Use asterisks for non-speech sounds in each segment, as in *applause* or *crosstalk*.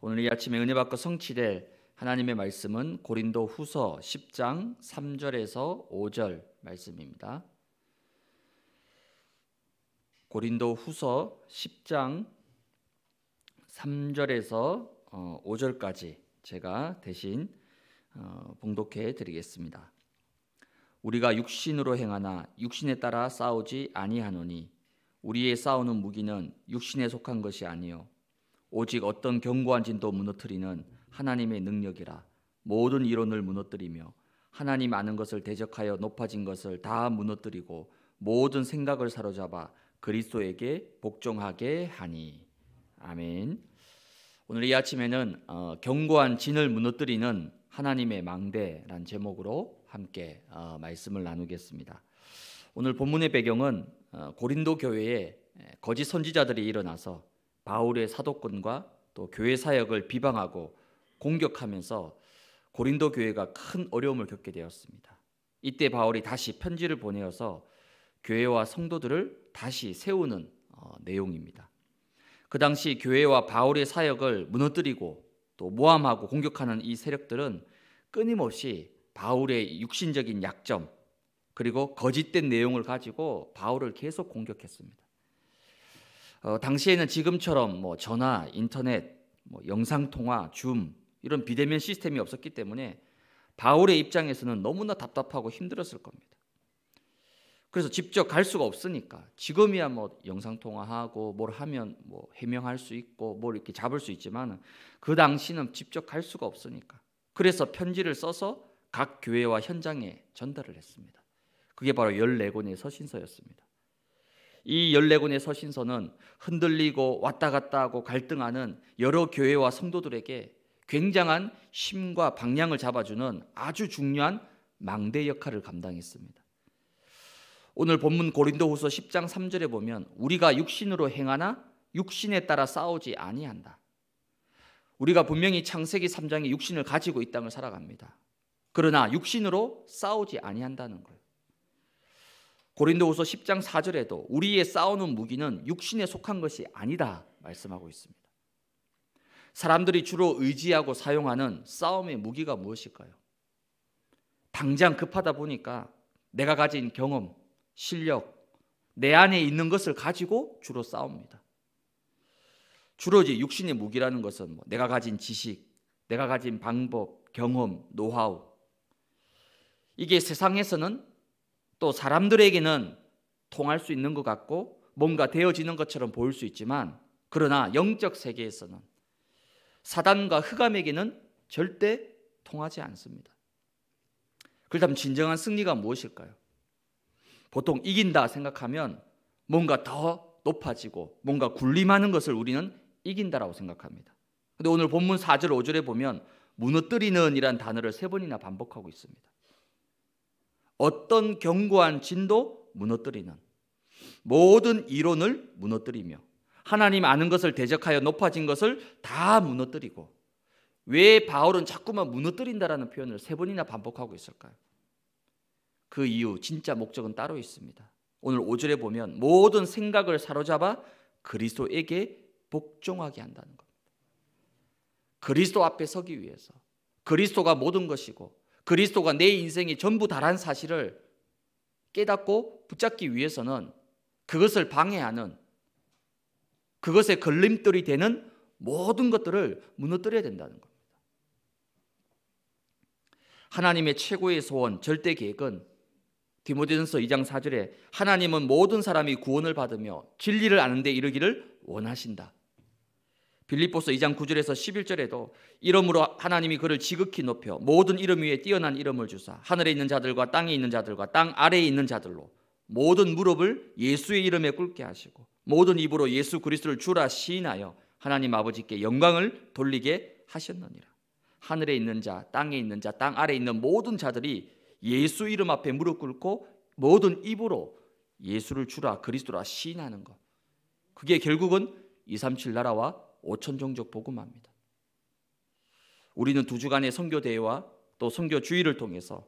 오늘 이 아침에 은혜 받고 성취될 하나님의 말씀은 고린도 후서 10장 3절에서 5절 말씀입니다. 고린도 후서 10장 3절에서 5절까지 어, 제가 대신 어, 봉독해 드리겠습니다. 우리가 육신으로 행하나 육신에 따라 싸우지 아니하노니 우리의 싸우는 무기는 육신에 속한 것이 아니요 오직 어떤 견고한 진도 무너뜨리는 하나님의 능력이라 모든 이론을 무너뜨리며 하나님 아는 것을 대적하여 높아진 것을 다 무너뜨리고 모든 생각을 사로잡아 그리스도에게 복종하게 하니 아멘. 오늘 이 아침에는 어, 견고한 진을 무너뜨리는 하나님의 망대란 제목으로 함께 어, 말씀을 나누겠습니다. 오늘 본문의 배경은 어, 고린도 교회에 거짓 선지자들이 일어나서 바울의 사도권과 또 교회 사역을 비방하고 공격하면서 고린도 교회가 큰 어려움을 겪게 되었습니다. 이때 바울이 다시 편지를 보내어서 교회와 성도들을 다시 세우는 어, 내용입니다. 그 당시 교회와 바울의 사역을 무너뜨리고 또 모함하고 공격하는 이 세력들은 끊임없이 바울의 육신적인 약점 그리고 거짓된 내용을 가지고 바울을 계속 공격했습니다. 어, 당시에는 지금처럼 뭐 전화, 인터넷, 뭐 영상 통화, 줌 이런 비대면 시스템이 없었기 때문에 바울의 입장에서는 너무나 답답하고 힘들었을 겁니다. 그래서 직접 갈 수가 없으니까 지금이야 뭐 영상 통화하고 뭘 하면 뭐 해명할 수 있고 뭘 이렇게 잡을 수있지만그 당시는 직접 갈 수가 없으니까 그래서 편지를 써서 각 교회와 현장에 전달을 했습니다. 그게 바로 14권의 서신서였습니다. 이 14권의 서신서는 흔들리고 왔다 갔다 하고 갈등하는 여러 교회와 성도들에게 굉장한 힘과 방향을 잡아주는 아주 중요한 망대 역할을 감당했습니다. 오늘 본문 고린도후서 10장 3절에 보면 우리가 육신으로 행하나 육신에 따라 싸우지 아니한다. 우리가 분명히 창세기 3장에 육신을 가지고 이 땅을 살아갑니다. 그러나 육신으로 싸우지 아니한다는 거예요. 고린도후서 10장 4절에도 우리의 싸우는 무기는 육신에 속한 것이 아니다 말씀하고 있습니다. 사람들이 주로 의지하고 사용하는 싸움의 무기가 무엇일까요? 당장 급하다 보니까 내가 가진 경험, 실력, 내 안에 있는 것을 가지고 주로 싸웁니다. 주로 이제 육신의 무기라는 것은 뭐 내가 가진 지식, 내가 가진 방법, 경험, 노하우 이게 세상에서는 또 사람들에게는 통할 수 있는 것 같고 뭔가 되어지는 것처럼 보일 수 있지만 그러나 영적 세계에서는 사단과 흑암에게는 절대 통하지 않습니다. 그렇다면 진정한 승리가 무엇일까요? 보통 이긴다 생각하면 뭔가 더 높아지고 뭔가 군림하는 것을 우리는 이긴다라고 생각합니다. 근데 오늘 본문 4절 5절에 보면 무너뜨리는 이란 단어를 세 번이나 반복하고 있습니다. 어떤 견고한 진도 무너뜨리는 모든 이론을 무너뜨리며 하나님 아는 것을 대적하여 높아진 것을 다 무너뜨리고 왜 바울은 자꾸만 무너뜨린다라는 표현을 세 번이나 반복하고 있을까요? 그 이유 진짜 목적은 따로 있습니다. 오늘 5절에 보면 모든 생각을 사로잡아 그리스도에게 복종하게 한다는 겁니다. 그리스도 앞에 서기 위해서 그리스도가 모든 것이고 그리스도가 내 인생이 전부 다란 사실을 깨닫고 붙잡기 위해서는 그것을 방해하는 그것의 걸림돌이 되는 모든 것들을 무너뜨려야 된다는 겁니다. 하나님의 최고의 소원, 절대 계획은 디모데전서 2장 4절에 하나님은 모든 사람이 구원을 받으며 진리를 아는 데 이르기를 원하신다. 빌립보서 2장 9절에서 11절에도 이름으로 하나님이 그를 지극히 높여 모든 이름 위에 뛰어난 이름을 주사 하늘에 있는 자들과 땅에 있는 자들과 땅 아래에 있는 자들로 모든 무릎을 예수의 이름에 꿇게 하시고 모든 입으로 예수 그리스도를 주라 시인하여 하나님 아버지께 영광을 돌리게 하셨느니라. 하늘에 있는 자, 땅에 있는 자, 땅 아래에 있는 모든 자들이 예수 이름 앞에 무릎 꿇고 모든 입으로 예수를 주라 그리스도라 시인하는 것. 그게 결국은 237 나라와 5천 종족 복음합니다. 우리는 두 주간의 선교 대회와 또 선교 주의를 통해서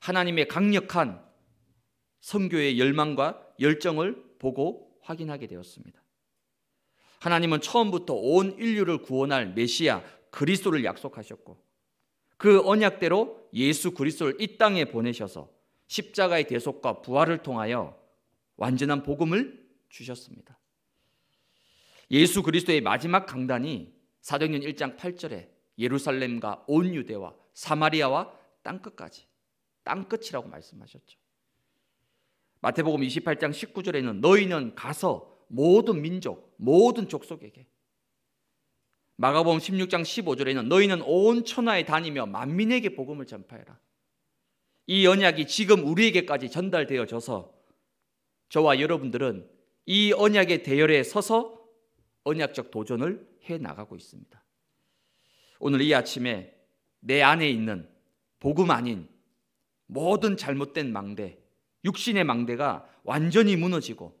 하나님의 강력한 선교의 열망과 열정을 보고 확인하게 되었습니다. 하나님은 처음부터 온 인류를 구원할 메시아 그리스도를 약속하셨고 그 언약대로 예수 그리스도를 이 땅에 보내셔서 십자가의 대속과 부활을 통하여 완전한 복음을 주셨습니다. 예수 그리스도의 마지막 강단이 사도행전 1장 8절에 예루살렘과 온 유대와 사마리아와 땅끝까지 땅끝이라고 말씀하셨죠. 마태복음 28장 19절에는 너희는 가서 모든 민족, 모든 족속에게 마가복음 16장 15절에는 너희는 온 천하에 다니며 만민에게 복음을 전파해라. 이 언약이 지금 우리에게까지 전달되어져서 저와 여러분들은 이 언약의 대열에 서서 언약적 도전을 해 나가고 있습니다. 오늘 이 아침에 내 안에 있는 복음 아닌 모든 잘못된 망대, 육신의 망대가 완전히 무너지고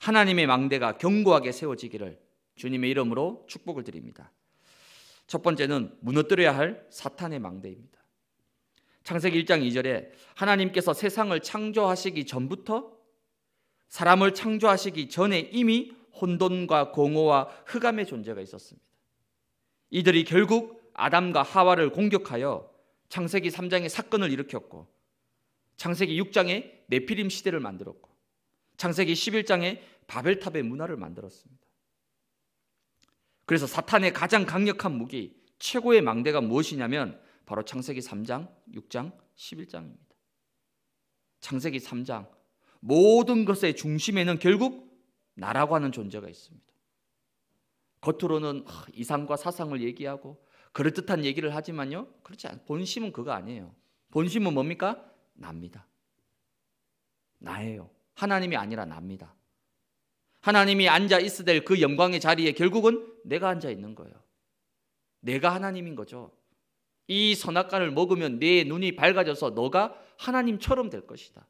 하나님의 망대가 견고하게 세워지기를 주님의 이름으로 축복을 드립니다. 첫 번째는 무너뜨려야 할 사탄의 망대입니다. 창세기 1장 2절에 하나님께서 세상을 창조하시기 전부터 사람을 창조하시기 전에 이미 혼돈과 공허와 흑암의 존재가 있었습니다. 이들이 결국 아담과 하와를 공격하여 창세기 3장의 사건을 일으켰고 창세기 6장의 네피림 시대를 만들었고 창세기 11장의 바벨탑의 문화를 만들었습니다. 그래서 사탄의 가장 강력한 무기, 최고의 망대가 무엇이냐면 바로 창세기 3장, 6장, 11장입니다. 창세기 3장 모든 것의 중심에는 결국 나라고 하는 존재가 있습니다. 겉으로는 이상과 사상을 얘기하고 그럴듯한 얘기를 하지만요. 그렇지 않 본심은 그거 아니에요. 본심은 뭡니까? 납니다. 나예요. 하나님이 아니라 납니다. 하나님이 앉아 있으될 그 영광의 자리에 결국은 내가 앉아 있는 거예요. 내가 하나님인 거죠. 이 선악과를 먹으면 내 눈이 밝아져서 너가 하나님처럼 될 것이다.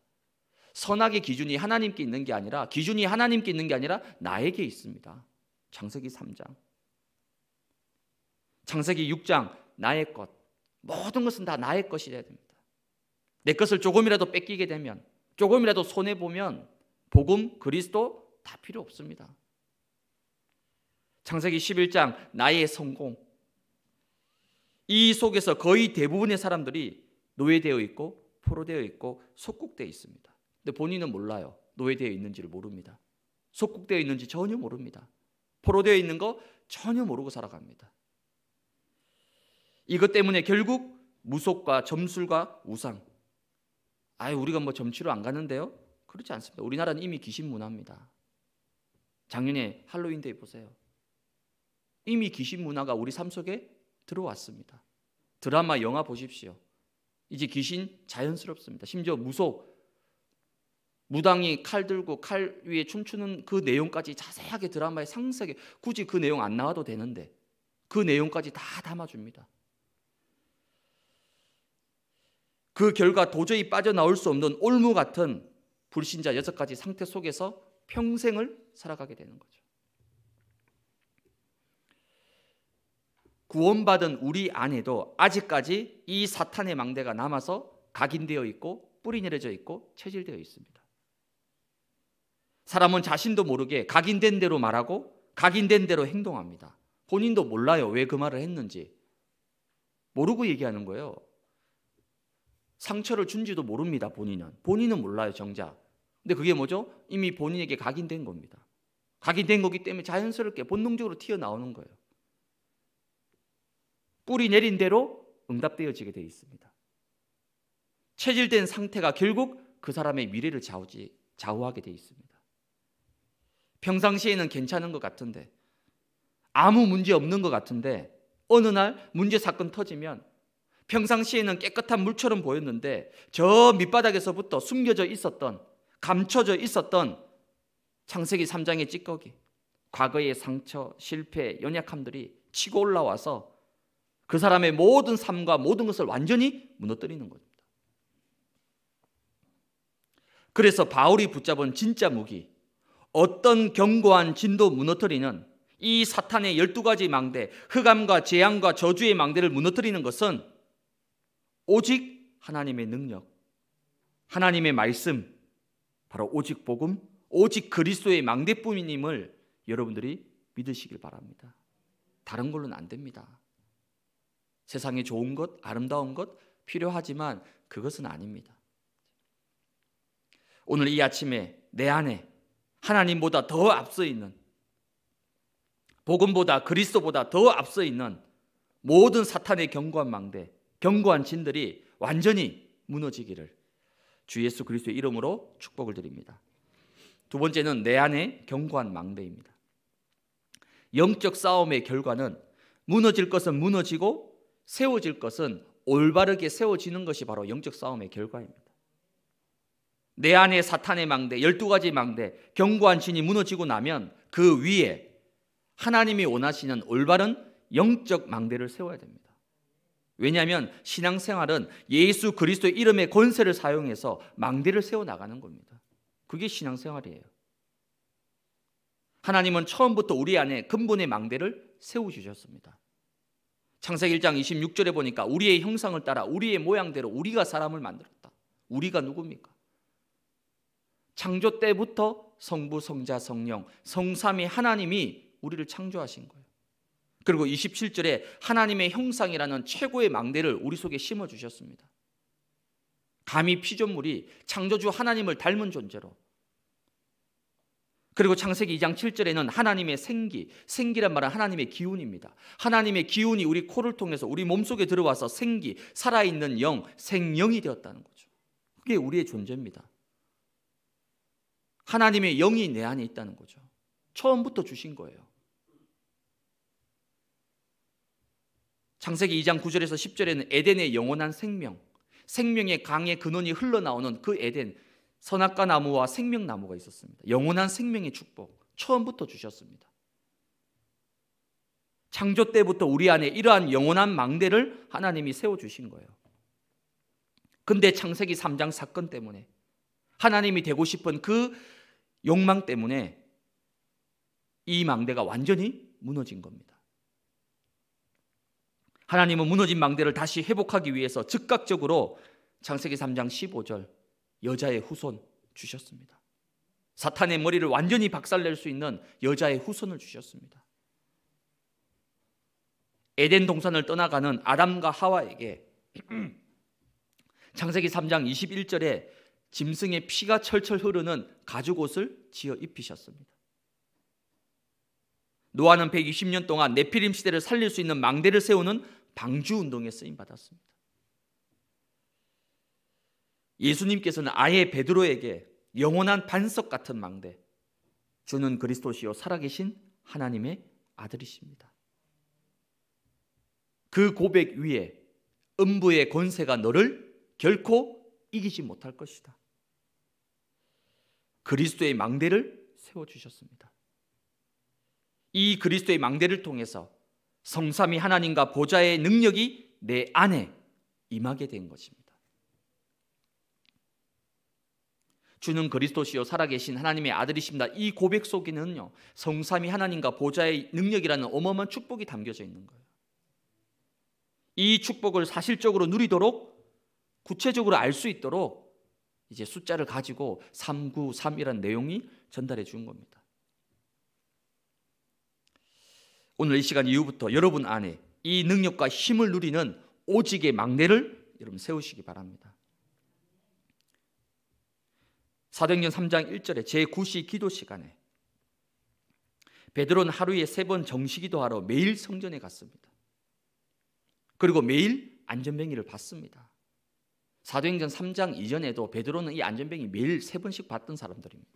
선악의 기준이 하나님께 있는 게 아니라 기준이 하나님께 있는 게 아니라 나에게 있습니다. 창세기 3장. 창세기 6장 나의 것. 모든 것은 다 나의 것이 돼야 됩니다. 내 것을 조금이라도 뺏기게 되면 조금이라도 손해 보면 복음 그리스도 다 필요 없습니다. 창세기 11장 나의 성공. 이 속에서 거의 대부분의 사람들이 노예되어 있고 포로되어 있고 속국되어 있습니다. 근데 본인은 몰라요. 노예되어 있는지를 모릅니다. 속국되어 있는지 전혀 모릅니다. 포로되어 있는 거 전혀 모르고 살아갑니다. 이것 때문에 결국 무속과 점술과 우상. 아예 우리가 뭐 점치러 안 가는데요? 그렇지 않습니다. 우리나라는 이미 귀신 문화입니다. 작년에 할로윈데이 보세요. 이미 귀신 문화가 우리 삶 속에 들어왔습니다. 드라마, 영화 보십시오. 이제 귀신 자연스럽습니다. 심지어 무속, 무당이 칼 들고 칼 위에 춤추는 그 내용까지 자세하게 드라마에 상세하게 굳이 그 내용 안 나와도 되는데 그 내용까지 다 담아줍니다. 그 결과 도저히 빠져나올 수 없는 올무 같은 불신자 여섯 가지 상태 속에서 평생을 살아가게 되는 거죠. 구원받은 우리 안에도 아직까지 이 사탄의 망대가 남아서 각인되어 있고 뿌리 내려져 있고 체질되어 있습니다. 사람은 자신도 모르게 각인된 대로 말하고 각인된 대로 행동합니다. 본인도 몰라요. 왜 그 말을 했는지. 모르고 얘기하는 거예요. 상처를 준지도 모릅니다. 본인은. 본인은 몰라요. 정작. 근데 그게 뭐죠? 이미 본인에게 각인된 겁니다. 각인된 거기 때문에 자연스럽게 본능적으로 튀어나오는 거예요. 뿌리 내린 대로 응답되어지게 되어 있습니다. 체질된 상태가 결국 그 사람의 미래를 좌우지, 좌우하게 되어 있습니다. 평상시에는 괜찮은 것 같은데 아무 문제 없는 것 같은데 어느 날 문제 사건 터지면 평상시에는 깨끗한 물처럼 보였는데 저 밑바닥에서부터 숨겨져 있었던 감춰져 있었던 창세기 3장의 찌꺼기 과거의 상처, 실패, 연약함들이 치고 올라와서 그 사람의 모든 삶과 모든 것을 완전히 무너뜨리는 겁니다. 그래서 바울이 붙잡은 진짜 무기, 어떤 견고한 진도 무너뜨리는 이 사탄의 열두 가지 망대, 흑암과 재앙과 저주의 망대를 무너뜨리는 것은 오직 하나님의 능력, 하나님의 말씀, 바로 오직 복음, 오직 그리스도의 망대뿐임을 여러분들이 믿으시길 바랍니다. 다른 걸로는 안 됩니다. 세상에 좋은 것, 아름다운 것 필요하지만 그것은 아닙니다. 오늘 이 아침에 내 안에 하나님보다 더 앞서 있는 복음보다 그리스도보다 더 앞서 있는 모든 사탄의 견고한 망대, 견고한 진들이 완전히 무너지기를 주 예수 그리스도의 이름으로 축복을 드립니다. 두 번째는 내 안에 견고한 망대입니다. 영적 싸움의 결과는 무너질 것은 무너지고 세워질 것은 올바르게 세워지는 것이 바로 영적 싸움의 결과입니다. 내 안에 사탄의 망대, 열두 가지 망대, 경고한 신이 무너지고 나면 그 위에 하나님이 원하시는 올바른 영적 망대를 세워야 됩니다. 왜냐하면 신앙생활은 예수 그리스도 의 이름의 권세를 사용해서 망대를 세워 나가는 겁니다. 그게 신앙생활이에요. 하나님은 처음부터 우리 안에 근본의 망대를 세우셨습니다 창세기 1장 26절에 보니까 우리의 형상을 따라 우리의 모양대로 우리가 사람을 만들었다. 우리가 누굽니까? 창조 때부터 성부, 성자, 성령, 성삼위 하나님이 우리를 창조하신 거예요. 그리고 27절에 하나님의 형상이라는 최고의 망대를 우리 속에 심어 주셨습니다. 감히 피조물이 창조주 하나님을 닮은 존재로 그리고 창세기 2장 7절에는 하나님의 생기, 생기란 말은 하나님의 기운입니다. 하나님의 기운이 우리 코를 통해서 우리 몸속에 들어와서 생기, 살아있는 영, 생명이 되었다는 거죠. 그게 우리의 존재입니다. 하나님의 영이 내 안에 있다는 거죠. 처음부터 주신 거예요. 창세기 2장 9절에서 10절에는 에덴의 영원한 생명, 생명의 강의 근원이 흘러나오는 그 에덴, 선악과 나무와 생명나무가 있었습니다. 영원한 생명의 축복, 처음부터 주셨습니다. 창조 때부터 우리 안에 이러한 영원한 망대를 하나님이 세워주신 거예요. 근데 창세기 3장 사건 때문에 하나님이 되고 싶은 그 욕망 때문에 이 망대가 완전히 무너진 겁니다. 하나님은 무너진 망대를 다시 회복하기 위해서 즉각적으로 창세기 3장 15절 여자의 후손 주셨습니다. 사탄의 머리를 완전히 박살낼 수 있는 여자의 후손을 주셨습니다. 에덴 동산을 떠나가는 아담과 하와에게 *clears throat* 창세기 3장 21절에 짐승의 피가 철철 흐르는 가죽 옷을 지어 입히셨습니다. 노아는 120년 동안 네피림 시대를 살릴 수 있는 망대를 세우는 방주 운동에 쓰임 받았습니다. 예수님께서는 아예 베드로에게 영원한 반석 같은 망대 주는 그리스도시요 살아계신 하나님의 아들이십니다. 그 고백 위에 음부의 권세가 너를 결코 이기지 못할 것이다. 그리스도의 망대를 세워주셨습니다. 이 그리스도의 망대를 통해서 성삼위 하나님과 보좌의 능력이 내 안에 임하게 된 것입니다. 주는 그리스도시요 살아계신 하나님의 아들이십니다. 이 고백 속에는요 성삼위 하나님과 보좌의 능력이라는 어마어마한 축복이 담겨져 있는 거예요. 이 축복을 사실적으로 누리도록 구체적으로 알 수 있도록 이제 숫자를 가지고 393이라는 내용이 전달해 준 겁니다. 오늘 이 시간 이후부터 여러분 안에 이 능력과 힘을 누리는 오직의 막내를 여러분 세우시기 바랍니다. 사도행전 3장 1절에 제9시 기도 시간에 베드로는 하루에 세 번 정시 기도하러 매일 성전에 갔습니다. 그리고 매일 안전뱅이를 받습니다. 사도행전 3장 이전에도 베드로는 이 안전병이 매일 세 번씩 받던 사람들입니다.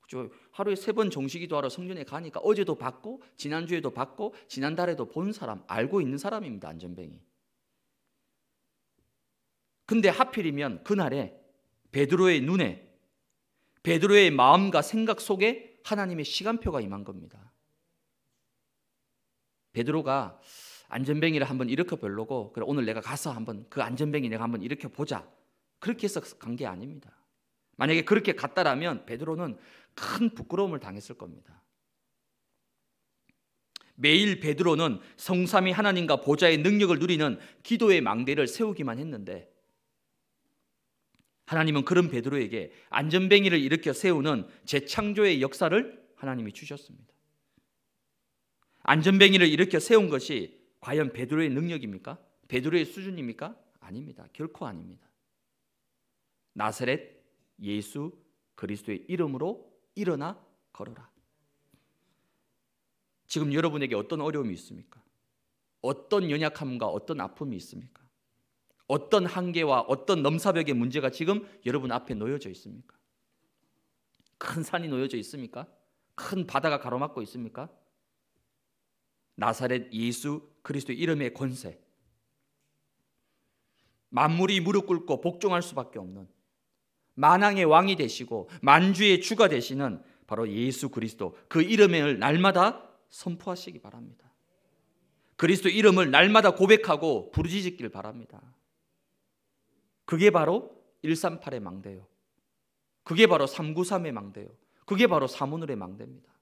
그죠? 하루에 세번 정식기도 하러 성전에 가니까 어제도 받고 지난주에도 받고 지난달에도 본 사람, 알고 있는 사람입니다. 안전병이. 근데 하필이면 그날에 베드로의 눈에 베드로의 마음과 생각 속에 하나님의 시간표가 임한 겁니다. 베드로가 안전뱅이를 한번 일으켜 별로고 그래 오늘 내가 가서 한번 그 안전뱅이 내가 한번 일으켜 보자. 그렇게 해서 간 게 아닙니다. 만약에 그렇게 갔다라면 베드로는 큰 부끄러움을 당했을 겁니다. 매일 베드로는 성삼이 하나님과 보좌의 능력을 누리는 기도의 망대를 세우기만 했는데 하나님은 그런 베드로에게 안전뱅이를 일으켜 세우는 재창조의 역사를 하나님이 주셨습니다. 안전뱅이를 일으켜 세운 것이 과연 베드로의 능력입니까? 베드로의 수준입니까? 아닙니다. 결코 아닙니다. 나사렛 예수 그리스도의 이름으로 일어나 걸어라. 지금 여러분에게 어떤 어려움이 있습니까? 어떤 연약함과 어떤 아픔이 있습니까? 어떤 한계와 어떤 넘사벽의 문제가 지금 여러분 앞에 놓여져 있습니까? 큰 산이 놓여져 있습니까? 큰 바다가 가로막고 있습니까? 나사렛 예수 그리스도 이름의 권세 만물이 무릎 꿇고 복종할 수밖에 없는 만왕의 왕이 되시고 만주의 주가 되시는 바로 예수 그리스도 그 이름을 날마다 선포하시기 바랍니다. 그리스도 이름을 날마다 고백하고 부르짖기를 바랍니다. 그게 바로 138의 망대요. 그게 바로 393의 망대요. 그게 바로 사문을의 망대입니다.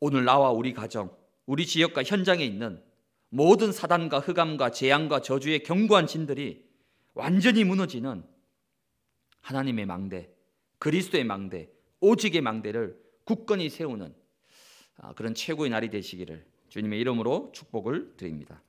오늘 나와 우리 가정, 우리 지역과 현장에 있는 모든 사단과 흑암과 재앙과 저주의 견고한 진들이 완전히 무너지는 하나님의 망대, 그리스도의 망대, 오직의 망대를 굳건히 세우는 아, 그런 최고의 날이 되시기를 주님의 이름으로 축복을 드립니다.